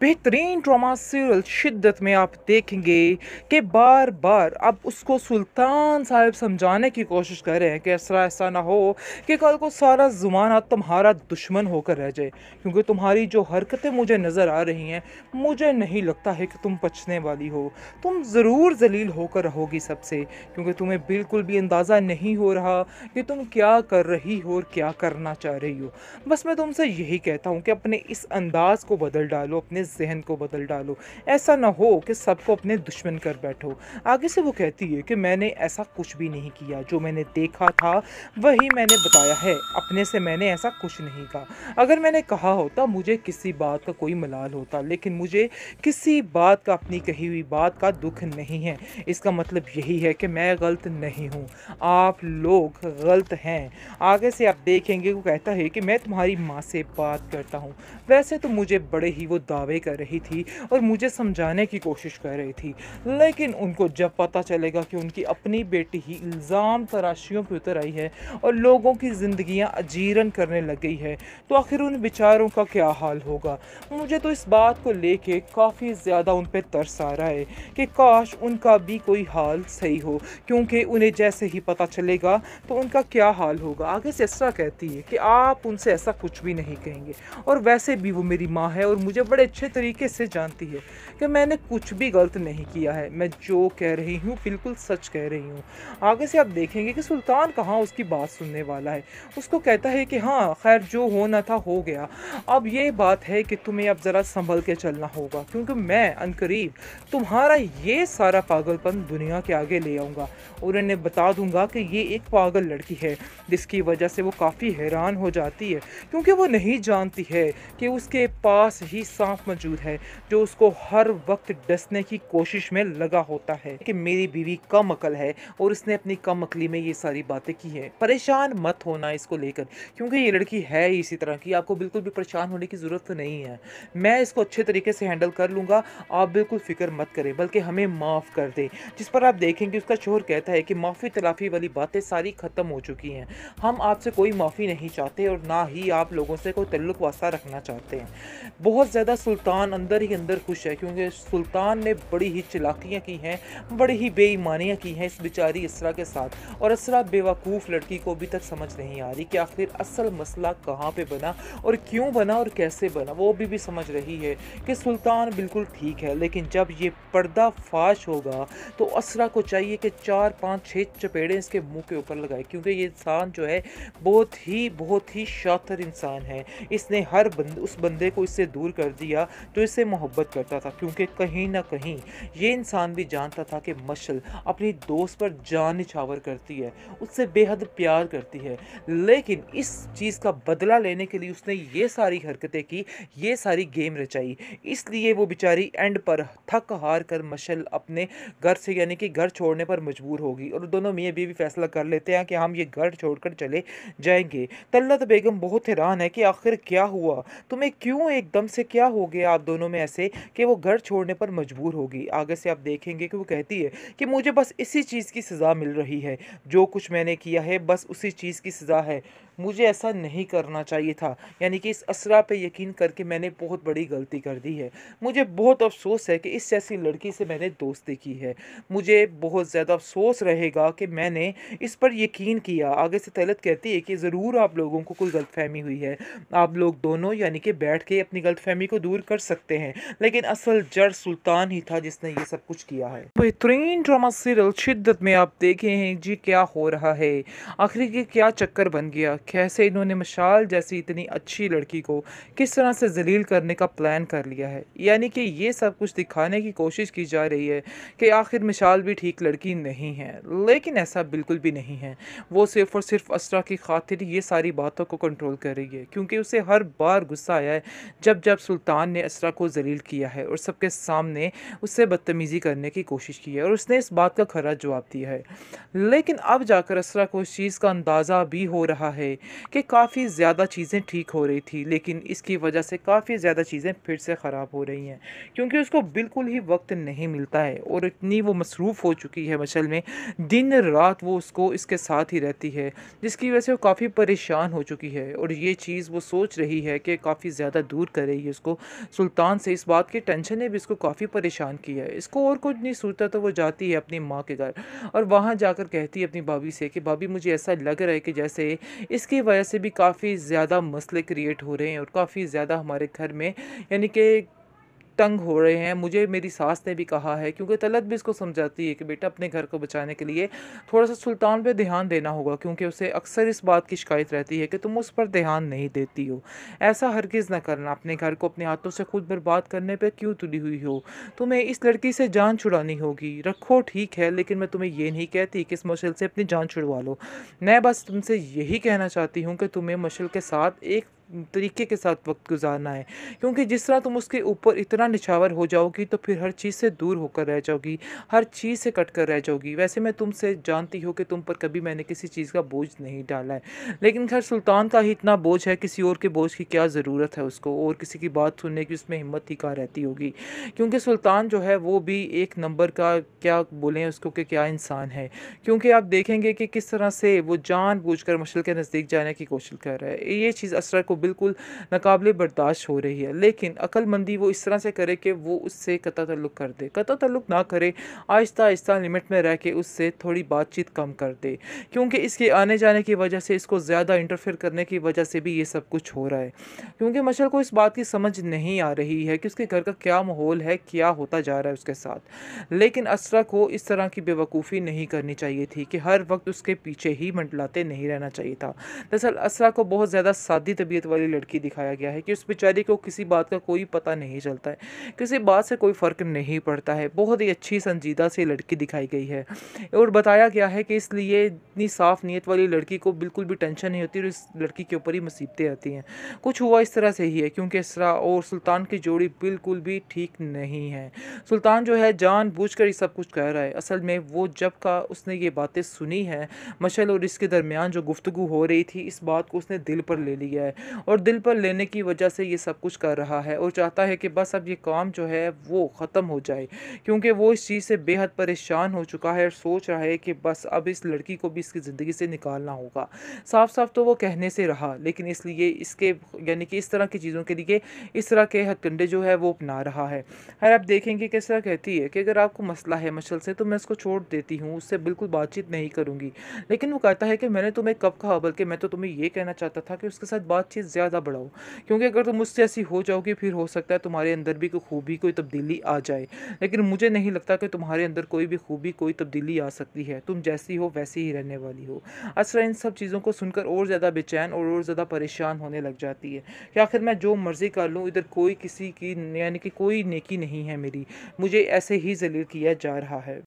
बेहतरीन drama serial शिद्दत में आप देखेंगे कि बार बार आप उसको सुल्तान साहब समझाने की कोशिश कर रहे हैं कि ऐसा ऐसा ना हो कि कल को सारा ज़माना तुम्हारा दुश्मन होकर रह जाए क्योंकि तुम्हारी जो हरकतें मुझे नज़र आ रही हैं मुझे नहीं लगता है कि तुम पचने वाली हो तुम ज़रूर जलील होकर रहोगी सबसे क्योंकि तुम्हें बिल्कुल भी अंदाज़ा नहीं हो रहा कि तुम क्या कर रही हो और क्या करना चाह रही हो बस मैं तुमसे यही कहता हूँ कि अपने इस अंदाज़ को बदल डालो अपने जहन को बदल डालो ऐसा ना हो कि सबको अपने दुश्मन कर बैठो आगे से वो कहती है कि मैंने ऐसा कुछ भी नहीं किया जो मैंने देखा था वही मैंने बताया है अपने से मैंने ऐसा कुछ नहीं कहा अगर मैंने कहा होता मुझे किसी बात का कोई मलाल होता लेकिन मुझे किसी बात का अपनी कही हुई बात का दुख नहीं है इसका मतलब यही है कि मैं गलत नहीं हूँ आप लोग गलत हैं आगे से आप देखेंगे वो कहता है कि मैं तुम्हारी माँ से बात करता हूँ वैसे तो मुझे बड़े ही वो दावे दावे कर रही थी और मुझे समझाने की कोशिश कर रही थी लेकिन उनको जब पता चलेगा कि उनकी अपनी बेटी ही इल्ज़ाम तराशियों पर उतर आई है और लोगों की ज़िंदियाँ अजीरन करने लग गई है तो आखिर उन बेचारों का क्या हाल होगा मुझे तो इस बात को लेके काफ़ी ज़्यादा उन पर तरस आ रहा है कि काश उनका भी कोई हाल सही हो क्योंकि उन्हें जैसे ही पता चलेगा तो उनका क्या हाल होगा आगे से ऐसा कहती है कि आप उनसे ऐसा कुछ भी नहीं कहेंगे और वैसे भी वो मेरी माँ है और मुझे बड़े अच्छे अच्छे तरीके से जानती है कि मैंने कुछ भी गलत नहीं किया है मैं जो कह रही हूँ बिल्कुल सच कह रही हूँ आगे से आप देखेंगे कि सुल्तान कहाँ उसकी बात सुनने वाला है उसको कहता है कि हाँ खैर जो होना था हो गया अब ये बात है कि तुम्हें अब ज़रा संभल के चलना होगा क्योंकि मैं अनकरीब तुम्हारा ये सारा पागलपन दुनिया के आगे ले आऊँगा और उन्हें बता दूंगा कि ये एक पागल लड़की है जिसकी वजह से वो काफ़ी हैरान हो जाती है क्योंकि वो नहीं जानती है कि उसके पास ही सांप मौजूद है जो उसको हर वक्त डसने की कोशिश में लगा होता है कि मेरी बीवी कम अकल है और इसने अपनी कम अकली में ये सारी बातें की है परेशान मत होना इसको लेकर क्योंकि ये लड़की है इसी तरह की आपको बिल्कुल भी परेशान होने की ज़रूरत तो नहीं है मैं इसको अच्छे तरीके से हैंडल कर लूंगा आप बिल्कुल फिक्र मत करें बल्कि हमें माफ़ कर दें जिस पर आप देखेंगे उसका शोहर कहता है कि माफ़ी तलाफ़ी वाली बातें सारी ख़त्म हो चुकी हैं हम आपसे कोई माफ़ी नहीं चाहते और ना ही आप लोगों से कोई तल्लुक वास्ता रखना चाहते हैं बहुत ज़्यादा सुल्तान सुल्तान अंदर ही अंदर खुश है क्योंकि सुल्तान ने बड़ी ही चलाकियाँ की हैं बड़ी ही बेईमानियाँ की हैं इस बेचारी इसरा के साथ और इसरा बेवकूफ़ लड़की को अभी तक समझ नहीं आ रही कि आखिर असल मसला कहाँ पर बना और क्यों बना और कैसे बना वो अभी भी समझ रही है कि सुल्तान बिल्कुल ठीक है लेकिन जब ये पर्दा फाश होगा तो असरा को चाहिए कि चार पाँच छः चपेड़े इसके मुंह के ऊपर लगाए क्योंकि ये इंसान जो है बहुत ही बहुत ही शातर इंसान है इसने हर बंद उस बंदे को इससे दूर कर दिया जो तो इससे मोहब्बत करता था क्योंकि कहीं ना कहीं ये इंसान भी जानता था कि मशल अपनी दोस्त पर जान निछावर करती है उससे बेहद प्यार करती है लेकिन इस चीज़ का बदला लेने के लिए उसने ये सारी हरकतें की ये सारी गेम रचाई इसलिए वो बेचारी एंड पर थक हार कर मशल अपने घर से यानी कि घर छोड़ने पर मजबूर होगी और दोनों मियाँ बीवी फैसला कर लेते हैं कि हम ये घर छोड़कर चले जाएंगे तल्लत बेगम बहुत हैरान है कि आखिर क्या हुआ तुम्हें क्यों एकदम से क्या हो गया होंगे आप दोनों में ऐसे कि वो घर छोड़ने पर मजबूर होगी आगे से आप देखेंगे कि वो कहती है कि मुझे बस इसी चीज़ की सज़ा मिल रही है जो कुछ मैंने किया है बस उसी चीज़ की सज़ा है मुझे ऐसा नहीं करना चाहिए था यानी कि इस असरा पे यकीन करके मैंने बहुत बड़ी गलती कर दी है मुझे बहुत अफसोस है कि इस जैसी लड़की से मैंने दोस्ती की है मुझे बहुत ज़्यादा अफसोस रहेगा कि मैंने इस पर यकीन किया आगे से तलत कहती है कि ज़रूर आप लोगों को कोई गलतफहमी हुई है आप लोग दोनों यानी कि बैठ के अपनी गलतफहमी को दूर कर सकते हैं लेकिन असल जड़ सुल्तान ही था जिसने ये सब कुछ किया है बेहतरीन ड्रामा सीरियल शिद्दत में आप देखे हैं जी क्या हो रहा है आखिर ये क्या चक्कर बन गया कैसे इन्होंने मशाल जैसी इतनी अच्छी लड़की को किस तरह से जलील करने का प्लान कर लिया है यानी कि ये सब कुछ दिखाने की कोशिश की जा रही है कि आखिर मशाल भी ठीक लड़की नहीं है लेकिन ऐसा बिल्कुल भी नहीं है वो सिर्फ और सिर्फ असरा की खातिर ये सारी बातों को कंट्रोल कर रही है क्योंकि उसे हर बार गुस्सा आया है जब जब सुल्तान ने असरा को जलील किया है और सबके सामने उससे बदतमीज़ी करने की कोशिश की है और उसने इस बात का खरा जवाब दिया है लेकिन अब जाकर असरा को इस चीज़ का अंदाज़ा भी हो रहा है कि काफ़ी ज़्यादा चीज़ें ठीक हो रही थी लेकिन इसकी वजह से काफ़ी ज़्यादा चीज़ें फिर से ख़राब हो रही हैं क्योंकि उसको बिल्कुल ही वक्त नहीं मिलता है और इतनी वो मसरूफ़ हो चुकी है मशल में दिन रात वो उसको इसके साथ ही रहती है जिसकी वजह से वो काफ़ी परेशान हो चुकी है और ये चीज़ वो सोच रही है कि काफ़ी ज़्यादा दूर कर रही है उसको सुल्तान से इस बात की टेंशन ने भी इसको काफ़ी परेशान किया है इसको और कुछ नहीं सोचता तो वो जाती है अपनी माँ के घर और वहाँ जाकर कहती है अपनी भाभी से कि भाभी मुझे ऐसा लग रहा है कि जैसे इस इसकी वजह से भी काफ़ी ज़्यादा मसले क्रिएट हो रहे हैं और काफ़ी ज़्यादा हमारे घर में यानी कि तंग हो रहे हैं मुझे मेरी सास ने भी कहा है क्योंकि तलत भी इसको समझाती है कि बेटा अपने घर को बचाने के लिए थोड़ा सा सुल्तान पर ध्यान देना होगा क्योंकि उसे अक्सर इस बात की शिकायत रहती है कि तुम उस पर ध्यान नहीं देती हो ऐसा हरगिज़ ना करना अपने घर को अपने हाथों से खुद बर्बाद करने पर क्यों तुली हुई हो तुम्हें इस लड़की से जान छुड़ानी होगी रखो ठीक है लेकिन मैं तुम्हें ये नहीं कहती कि इस मशल से अपनी जान छुड़वा लो मैं बस तुमसे यही कहना चाहती हूँ कि तुम्हें मशल के साथ एक तरीके के साथ वक्त गुजारना है क्योंकि जिस तरह तुम उसके ऊपर इतना निछावर हो जाओगी तो फिर हर चीज़ से दूर होकर रह जाओगी हर चीज़ से कट कर रह जाओगी वैसे मैं तुमसे जानती हूँ कि तुम पर कभी मैंने किसी चीज़ का बोझ नहीं डाला है लेकिन खैर सुल्तान का ही इतना बोझ है किसी और के बोझ की क्या ज़रूरत है उसको और किसी की बात सुनने की उसमें हिम्मत ही कहाँ रहती होगी क्योंकि सुल्तान जो है वो भी एक नंबर का क्या बोलें उसको कि क्या इंसान है क्योंकि आप देखेंगे कि किस तरह से वो जान बूझ कर के नज़दीक जाने की कोशिश कर रहा है ये चीज़ असरा को बिल्कुल नाकबले बर्दाश्त हो रही है लेकिन अक्लमंदी वो इस तरह से करे कि वो उससे कता तल्लु कर दे कता तल्लु ना करे आहिस्ता आहिस्ता लिमिट में रह के उससे थोड़ी बातचीत कम कर दे क्योंकि इसके आने जाने की वजह से इसको ज़्यादा इंटरफेयर करने की वजह से भी ये सब कुछ हो रहा है क्योंकि मशल को इस बात की समझ नहीं आ रही है कि उसके घर का क्या माहौल है क्या होता जा रहा है उसके साथ लेकिन असरा को इस तरह की बेवकूफ़ी नहीं करनी चाहिए थी कि हर वक्त उसके पीछे ही मंडलाते नहीं रहना चाहिए था दरअसल असरा को बहुत ज़्यादा सादी तबीयत वाली लड़की दिखाया गया है कि उस बेचारी को किसी बात का कोई पता नहीं चलता है किसी बात से कोई फ़र्क नहीं पड़ता है बहुत ही अच्छी संजीदा सी लड़की दिखाई गई है और बताया गया है कि इसलिए इतनी साफ़ नीयत वाली लड़की को बिल्कुल भी टेंशन नहीं होती और इस लड़की के ऊपर ही मुसीबतें आती हैं कुछ हुआ इस तरह से ही है क्योंकि इसरा और सुल्तान की जोड़ी बिल्कुल भी ठीक नहीं है सुल्तान जो है जान बूझ कर ये सब कुछ कह रहा है असल में वो जब का उसने ये बातें सुनी है मशल और इसके दरमियान जो गुफ्तु हो रही थी इस बात को उसने दिल पर ले लिया है और दिल पर लेने की वजह से ये सब कुछ कर रहा है और चाहता है कि बस अब ये काम जो है वो ख़त्म हो जाए क्योंकि वो इस चीज़ से बेहद परेशान हो चुका है और सोच रहा है कि बस अब इस लड़की को भी इसकी ज़िंदगी से निकालना होगा साफ साफ तो वो कहने से रहा लेकिन इसलिए इसके यानी कि इस तरह की चीज़ों के लिए इस तरह के हथकंडे जो है वो अपना रहा है खैर आप देखेंगे किस तरह कहती है कि अगर आपको मसला है मशल से तो मैं उसको छोड़ देती हूँ उससे बिल्कुल बातचीत नहीं करूँगी लेकिन वो कहता है कि मैंने तुम्हें कब कहा बल्कि मैं तो तुम्हें यह कहना चाहता था कि उसके साथ बातचीत ज़्यादा बढ़ाओ क्योंकि अगर तुम मुझसे ऐसी हो जाओगी फिर हो सकता है तुम्हारे अंदर भी कोई खूबी कोई तब्दीली आ जाए लेकिन मुझे नहीं लगता कि तुम्हारे अंदर कोई भी खूबी कोई तब्दीली आ सकती है तुम जैसी हो वैसी ही रहने वाली हो असरा इन सब चीज़ों को सुनकर और ज़्यादा बेचैन और और ज़्यादा परेशान होने लग जाती है कि आखिर मैं जो मर्ज़ी कर लूँ इधर कोई किसी की यानी कि कोई नेकी नहीं है मेरी मुझे ऐसे ही जलील किया जा रहा है